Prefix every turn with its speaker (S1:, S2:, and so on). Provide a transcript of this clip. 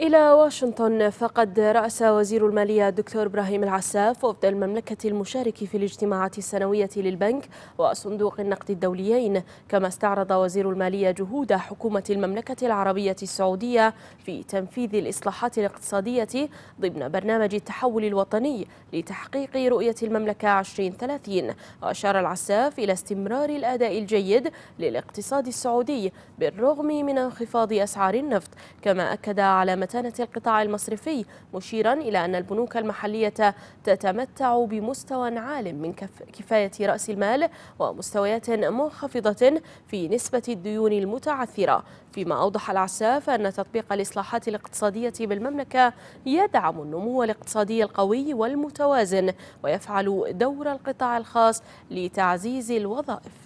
S1: إلى واشنطن فقد رأس وزير المالية الدكتور إبراهيم العساف وفد المملكة المشارك في الاجتماعات السنوية للبنك وصندوق النقد الدوليين كما استعرض وزير المالية جهود حكومة المملكة العربية السعودية في تنفيذ الإصلاحات الاقتصادية ضمن برنامج التحول الوطني لتحقيق رؤية المملكة 2030 وأشار العساف إلى استمرار الأداء الجيد للاقتصاد السعودي بالرغم من انخفاض أسعار النفط كما أكد على متانة القطاع المصرفي مشيرا إلى أن البنوك المحلية تتمتع بمستوى عال من كفاية رأس المال ومستويات منخفضة في نسبة الديون المتعثرة فيما أوضح العساف أن تطبيق الإصلاحات الاقتصادية بالمملكة يدعم النمو الاقتصادي القوي والمتوازن ويفعل دور القطاع الخاص لتعزيز الوظائف